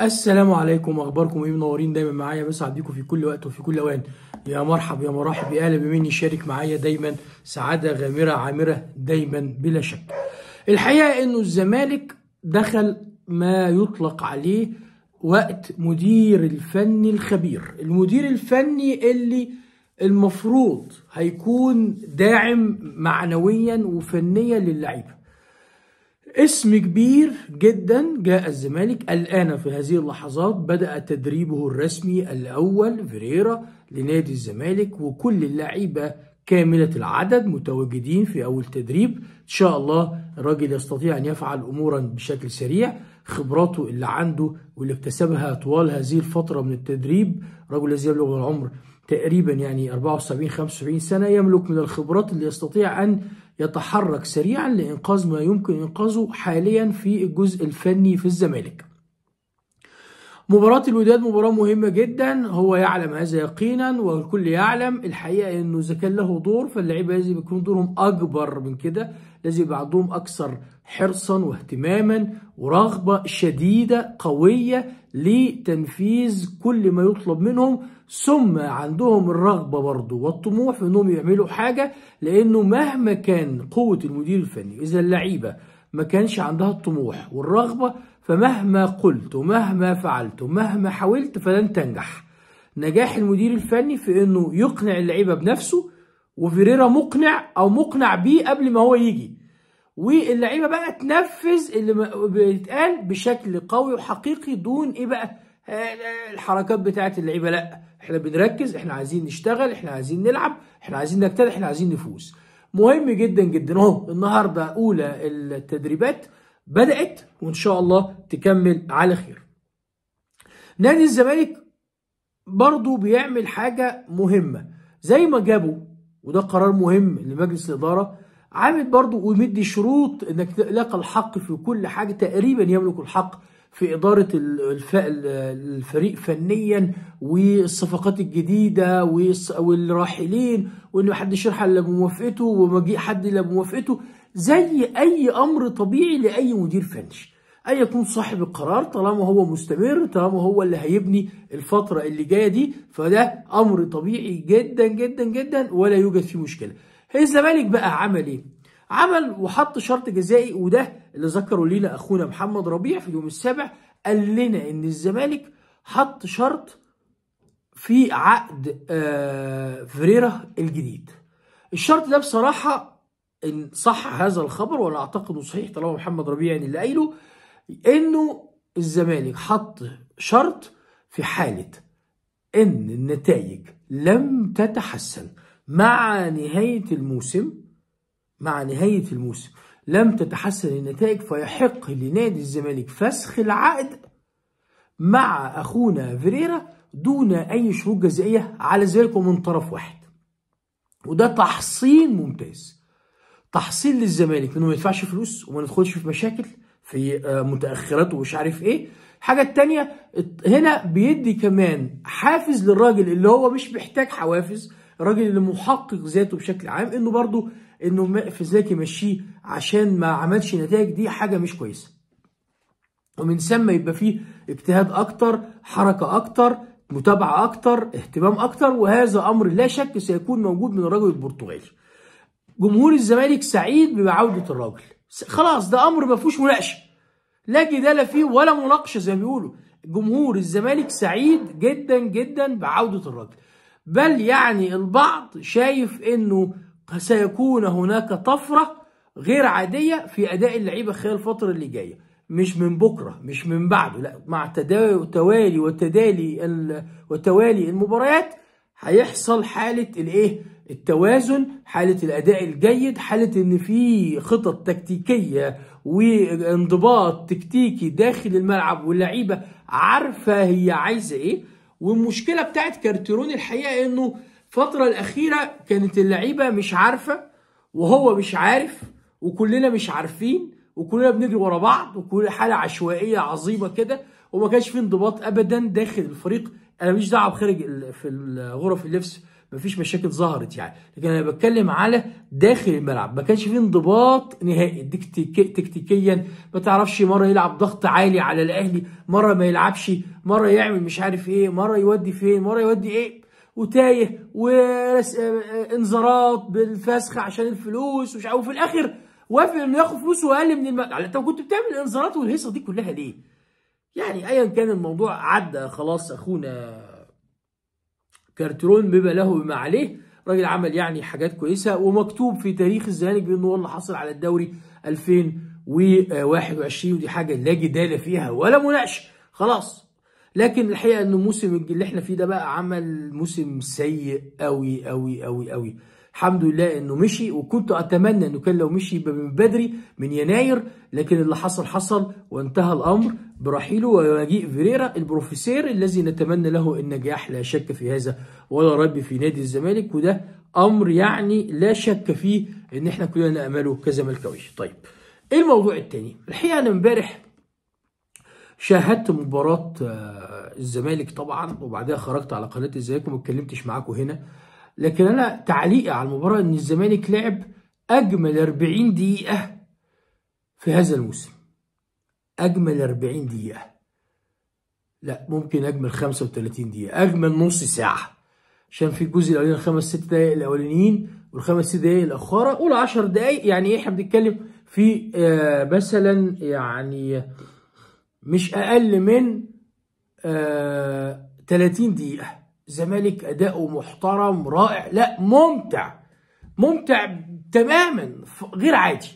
السلام عليكم اخباركم ايه منورين دايما معايا بس بيكم في كل وقت وفي كل اوان يا مرحب يا مرحب يا اهلا بمين يشارك معايا دايما سعاده غامره عامره دايما بلا شك الحقيقه انه الزمالك دخل ما يطلق عليه وقت مدير الفني الخبير المدير الفني اللي المفروض هيكون داعم معنويا وفنيا للعيبه اسم كبير جدا جاء الزمالك الآن في هذه اللحظات بدأ تدريبه الرسمي الأول فيريرا لنادي الزمالك وكل اللعيبة كاملة العدد متواجدين في أول تدريب إن شاء الله الراجل يستطيع أن يفعل أمورا بشكل سريع خبراته اللي عنده واللي اكتسبها طوال هذه الفترة من التدريب رجل الذي يبلغ العمر تقريبا يعني 74 75 سنة يملك من الخبرات اللي يستطيع أن يتحرك سريعا لإنقاذ ما يمكن إنقاذه حاليا في الجزء الفني في الزمالك مباراة الوداد مباراة مهمة جدا هو يعلم هذا يقينا والكل يعلم الحقيقة انه اذا كان له دور فاللعيبة لازم يكون دورهم اكبر من كده لازم يبقى عندهم اكثر حرصا واهتماما ورغبة شديدة قوية لتنفيذ كل ما يطلب منهم ثم عندهم الرغبة برضه والطموح في انهم يعملوا حاجة لانه مهما كان قوة المدير الفني اذا اللعيبة ما كانش عندها الطموح والرغبة فمهما قلت ومهما فعلت ومهما حاولت فلن تنجح نجاح المدير الفني في انه يقنع اللعيبة بنفسه وفيريرا مقنع او مقنع بيه قبل ما هو يجي واللعيبه بقى تنفذ اللي بيتقال بشكل قوي وحقيقي دون ايه بقى آه، آه، الحركات بتاعه اللعيبه لا احنا بنركز احنا عايزين نشتغل احنا عايزين نلعب احنا عايزين نجتهد احنا عايزين نفوز مهم جدا جدا اهو النهارده اولى التدريبات بدات وان شاء الله تكمل على خير نادي الزمالك برضه بيعمل حاجه مهمه زي ما جابوا وده قرار مهم لمجلس الاداره عامل برضه ومدي شروط انك لك الحق في كل حاجه تقريبا يملك الحق في إدارة الفريق فنيا والصفقات الجديدة والراحلين وإن محدش يرحل إلا بموافقته ومجيء حد إلا بموافقته زي أي أمر طبيعي لأي مدير فني أي يكون صاحب القرار طالما هو مستمر طالما هو اللي هيبني الفترة اللي جاية دي فده أمر طبيعي جدا جدا جدا ولا يوجد فيه مشكلة الزمالك بقى عمل ايه؟ عمل وحط شرط جزائي وده اللي ذكره لينا اخونا محمد ربيع في اليوم السابع قال لنا ان الزمالك حط شرط في عقد آه، فريرا الجديد الشرط ده بصراحه ان صح هذا الخبر وانا اعتقده صحيح طالما محمد ربيع يعني اللي قايله انه الزمالك حط شرط في حاله ان النتائج لم تتحسن مع نهاية الموسم مع نهاية الموسم لم تتحسن النتائج فيحق لنادي الزمالك فسخ العقد مع أخونا فيريرا دون أي شروط جزائية على ذلك ومن طرف واحد وده تحصين ممتاز تحصين للزمالك انه ما يدفعش فلوس وما ندخلش في مشاكل في آه، متاخرات ومش عارف ايه الحاجه التانية هنا بيدي كمان حافز للراجل اللي هو مش محتاج حوافز الراجل اللي محقق ذاته بشكل عام انه برضه انه في ذاك يمشيه عشان ما عملش نتائج دي حاجه مش كويسه ومن ثم يبقى فيه اجتهاد اكتر حركه اكتر متابعه اكتر اهتمام اكتر وهذا امر لا شك سيكون موجود من الرجل البرتغالي جمهور الزمالك سعيد بعوده الراجل خلاص ده امر ما فيهوش مناقشه لا جدال فيه ولا مناقشه زي ما بيقولوا جمهور الزمالك سعيد جدا جدا بعوده الراجل بل يعني البعض شايف انه سيكون هناك طفره غير عاديه في اداء اللعيبه خلال الفتره اللي جايه مش من بكره مش من بعده لا مع توالي وتدالي وتوالي المباريات هيحصل حاله الايه التوازن حاله الاداء الجيد حاله ان في خطط تكتيكيه وانضباط تكتيكي داخل الملعب واللعيبه عارفه هي عايزه ايه والمشكله بتاعت كارتيرون الحقيقه انه الفتره الاخيره كانت اللعيبه مش عارفه وهو مش عارف وكلنا مش عارفين وكلنا بنجري ورا بعض وكل حاله عشوائيه عظيمه كده وما كانش في انضباط ابدا داخل الفريق انا ماليش دعوه بخارج في غرف اللبس مفيش مشاكل ظهرت يعني لكن انا بتكلم على داخل الملعب ما كانش فيه انضباط نهائي تكتيكيا ما تعرفش مره يلعب ضغط عالي على الاهلي مره ما يلعبش مره يعمل مش عارف ايه مره يودي فين مره يودي ايه وتايه وانذارات آه، بالفسخ عشان الفلوس ومش وفي الاخر وافق انه ياخد فلوسه اقل من على انت كنت بتعمل الانذارات والهيصه دي كلها ليه؟ يعني ايا كان الموضوع عدى خلاص اخونا كارترون بما له بما عليه راجل عمل يعني حاجات كويسه ومكتوب في تاريخ الزمالك بانه هو اللي حصل على الدوري 2021 ودي حاجه لا جدال فيها ولا مناقشه خلاص لكن الحقيقه انه الموسم اللي احنا فيه ده بقى عمل موسم سيء قوي قوي قوي قوي الحمد لله انه مشي وكنت اتمنى انه كان لو مشي يبقى من بدري من يناير لكن اللي حصل حصل وانتهى الامر برحيله ومجيء فيريرا البروفيسير الذي نتمنى له النجاح لا شك في هذا ولا ريب في نادي الزمالك وده امر يعني لا شك فيه ان احنا كلنا نامله كزملكاويه طيب ايه الموضوع الثاني الحقيقه انا امبارح شاهدت مباراة آه، الزمالك طبعا وبعدها خرجت على قناة الزمالك وما اتكلمتش معاكم هنا لكن انا تعليقي على المباراه ان الزمالك لعب اجمل 40 دقيقه في هذا الموسم اجمل 40 دقيقه لا ممكن اجمل 35 دقيقه اجمل نص ساعه عشان في الجزء الاولاني الخمس ست دقائق الاولانيين والخمس ست دقائق الاخرى قول 10 دقائق يعني ايه احنا بنتكلم في آه، مثلا يعني مش اقل من 30 آه، دقيقه زمالك اداؤه محترم رائع لا ممتع ممتع تماما غير عادي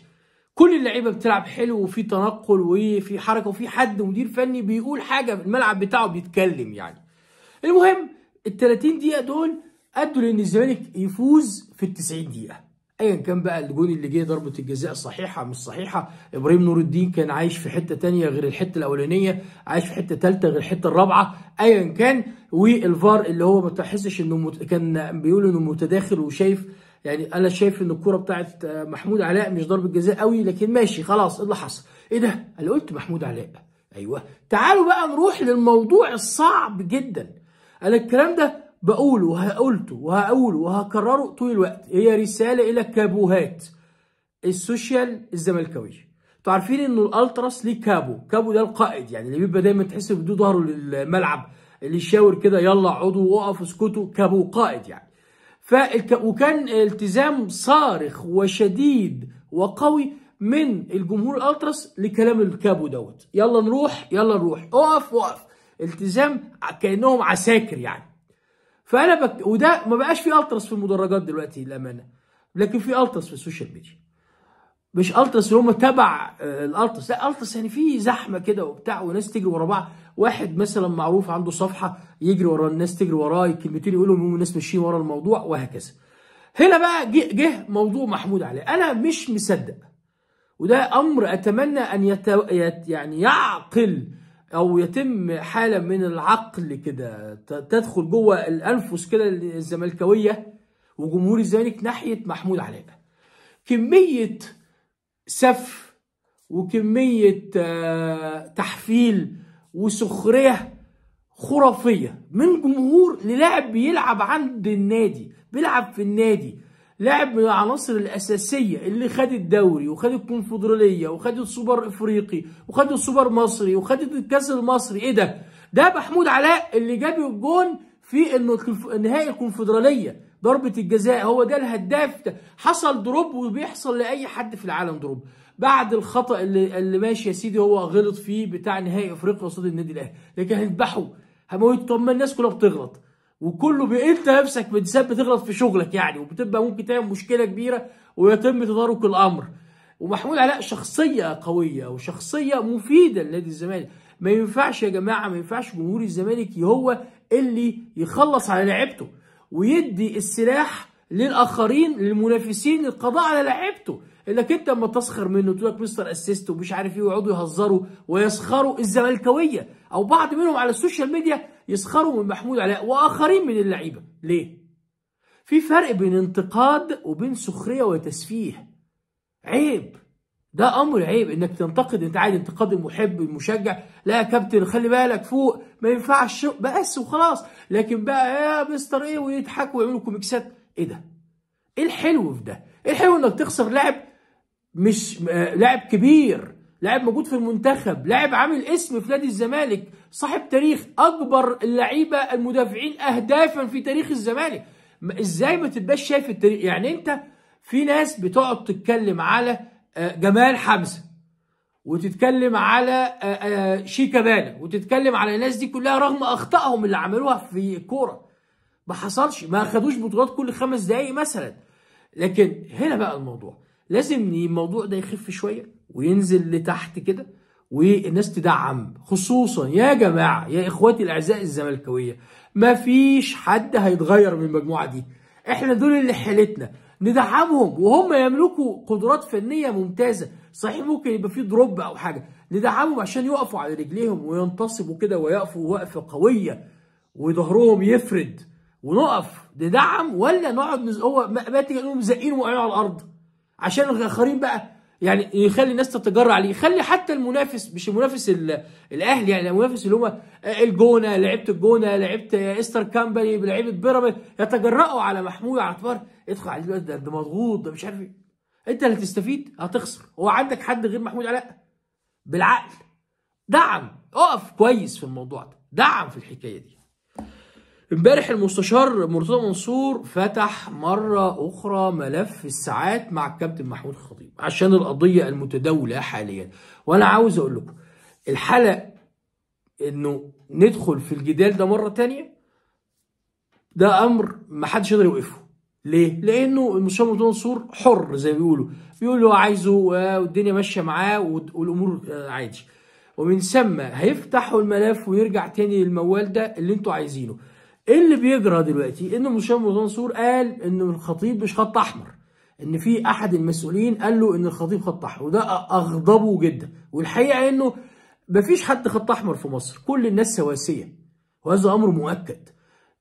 كل اللعيبه بتلعب حلو وفي تنقل وفي حركه وفي حد مدير فني بيقول حاجه في الملعب بتاعه بيتكلم يعني المهم ال 30 دقيقه دول ادوا لان الزمالك يفوز في ال 90 دقيقه ايا كان بقى الجون اللي جه ضربه الجزاء صحيحه مش صحيحه ابراهيم نور الدين كان عايش في حته تانية غير الحته الاولانيه عايش في حته ثالثه غير الحته الرابعه ايا كان والفار اللي هو ما تحسش انه مت... كان بيقول انه متداخل وشايف يعني انا شايف ان الكوره بتاعت محمود علاء مش ضربه جزاء قوي لكن ماشي خلاص ايه اللي حصل ايه ده انا قلت محمود علاء ايوه تعالوا بقى نروح للموضوع الصعب جدا انا الكلام ده بقول وهقولته وهقوله وهكرره طول الوقت هي رسالة إلى كابوهات السوشيال الزملكاوية انتوا عارفين ان الالتراس ليه كابو كابو ده القائد يعني اللي بيبقى دايما تحس بده ظهره للملعب اللي يشاور كده يلا اقعدوا وقفوا اسكتوا كابو قائد يعني فالك... وكان التزام صارخ وشديد وقوي من الجمهور الالتراس لكلام الكابو دوت يلا نروح يلا نروح اقف وقف التزام كانهم عساكر يعني فانا بك... وده ما بقاش في التراس في المدرجات دلوقتي للامانه لكن في التراس في السوشيال ميديا مش التراس اللي هم تبع آه، الالتراس لا التراس يعني في زحمه كده وبتاع وناس تجري ورا بعض واحد مثلا معروف عنده صفحه يجري ورا الناس تجري وراه كلمتين يقولهم الناس ماشيين ورا الموضوع وهكذا هنا بقى جه, جه موضوع محمود علي انا مش مصدق وده امر اتمنى ان يت... يعني يعقل او يتم حاله من العقل كده تدخل جوه الانفس كده الزملكاويه وجمهور الزمالك ناحيه محمود علاء كميه سف وكميه آه، تحفيل وسخريه خرافيه من جمهور للاعب بيلعب عند النادي بيلعب في النادي لاعب من العناصر الاساسيه اللي خد الدوري وخد الكونفدراليه وخد السوبر افريقي وخد السوبر مصري وخد الكاس المصري ايه ده؟ ده محمود علاء اللي جاب الجون في انه نهائي الكونفدراليه ضربه الجزاء هو ده الهداف ده حصل دروب وبيحصل لاي حد في العالم دروب بعد الخطا اللي, اللي ماشي يا سيدي هو غلط فيه بتاع نهائي افريقيا قصاد النادي الاهلي لكن هيذبحوا ما الناس كلها بتغلط وكله بي... انت نفسك بتسبب تغلط في شغلك يعني وبتبقى ممكن تعمل مشكله كبيره ويتم تدارك الامر ومحمود علاء شخصيه قويه وشخصيه مفيده لنادي الزمالك ما ينفعش يا جماعه ما ينفعش جمهور الزمالك هو اللي يخلص على لعيبته ويدي السلاح للاخرين للمنافسين للقضاء على لعيبته انك انت لما تسخر منه تقول لك مستر اسيست ومش عارف ايه ويقعدوا يهزروا ويسخروا الزملكاويه او بعض منهم على السوشيال ميديا يسخروا من محمود علاء واخرين من اللعيبه ليه؟ في فرق بين انتقاد وبين سخريه وتسفيه عيب ده امر عيب انك تنتقد انت عادي انتقاد المحب المشجع لا يا كابتن خلي بالك فوق ما ينفعش بس وخلاص لكن بقى يا مستر ايه ويضحكوا ويعملوا كوميكسات ايه ده؟ ايه الحلو في ده؟ ايه الحلو انك تخسر لاعب مش آه، لاعب كبير لاعب موجود في المنتخب لاعب عامل اسم في نادي الزمالك صاحب تاريخ اكبر اللعيبه المدافعين اهدافا في تاريخ الزمالك ازاي ما تبقاش شايف التاريخ يعني انت في ناس بتقعد تتكلم على آه، جمال حمزه وتتكلم على آه، شيكا بالا وتتكلم على الناس دي كلها رغم اخطائهم اللي عملوها في الكوره ما حصلش ما خدوش بطولات كل خمس دقايق مثلا لكن هنا بقى الموضوع لازم الموضوع ده يخف شويه وينزل لتحت كده والناس تدعم خصوصا يا جماعه يا اخواتي الاعزاء الزملكاويه مفيش حد هيتغير من المجموعه دي احنا دول اللي حيلتنا ندعمهم وهم يملكوا قدرات فنيه ممتازه صحيح ممكن يبقى في دروب او حاجه ندعمهم عشان يقفوا على رجليهم وينتصبوا كده ويقفوا وقفه قويه وظهرهم يفرد ونقف ندعم ولا نقعد هو ما تيجي نقوم زقين وقعين على الارض عشان الاخرين بقى يعني يخلي الناس تتجرع عليه يخلي حتى المنافس مش المنافس الاهلي يعني المنافس اللي هم الجونه لعيبه الجونه لعيبه استر كامباني لعيبه بيراميدز يتجرأوا على محمود على اعتبار ادخل عليه دلوقتي ده مضغوط ده مش عارف ايه انت اللي هتستفيد هتخسر هو عندك حد غير محمود علاء بالعقل دعم اقف كويس في الموضوع ده دعم في الحكايه دي امبارح المستشار مرتضى منصور فتح مرة أخرى ملف الساعات مع الكابتن محمود الخطيب عشان القضية المتداولة حاليا وأنا عاوز أقول لكم الحلق إنه ندخل في الجدال ده مرة تانية ده أمر ما حدش يقدر يوقفه ليه؟ لأنه المستشار مرتضى منصور حر زي ما بيقولوا بيقول اللي هو عايزه آه، والدنيا ماشية معاه والأمور آه، عادي ومن ثم هيفتحوا الملف ويرجع تاني للموال ده اللي انتوا عايزينه اللي بيجرى دلوقتي ان مش منصور قال ان الخطيب مش خط احمر ان في احد المسؤولين قال له ان الخطيب خط احمر وده اغضبه جدا والحقيقه انه مفيش حد خط احمر في مصر كل الناس سواسيه وهذا امر مؤكد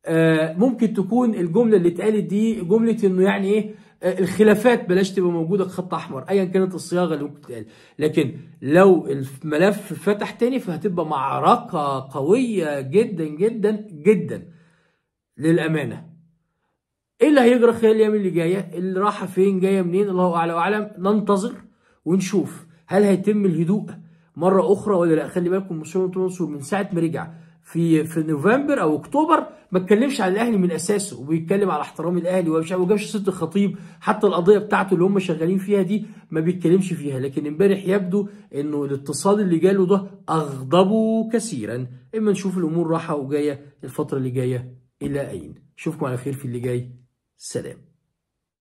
آه، ممكن تكون الجمله اللي اتقالت دي جمله انه يعني ايه آه، الخلافات بلاش تبقى موجوده خط احمر ايا كانت الصياغه اللي ممكن تتقال لكن لو الملف فتح تاني فهتبقى معركه قويه جدا جدا جدا للامانه ايه اللي هيجرى خلال الايام اللي جايه اللي راح فين جايه منين الله اعلى واعلم ننتظر ونشوف هل هيتم الهدوء مره اخرى ولا لا خلي بالكم مرسلو منصور من ساعه ما رجع في في نوفمبر او اكتوبر ما اتكلمش عن الاهلي من اساسه وبيتكلم على احترام الاهلي ومش جابش ست الخطيب حتى القضيه بتاعته اللي هم شغالين فيها دي ما بيتكلمش فيها لكن امبارح يبدو انه الاتصال اللي جاله ده اغضبه كثيرا اما نشوف الامور راحه وجايه الفتره اللي جايه إلى أين أشوفكم على خير في اللي جاي سلام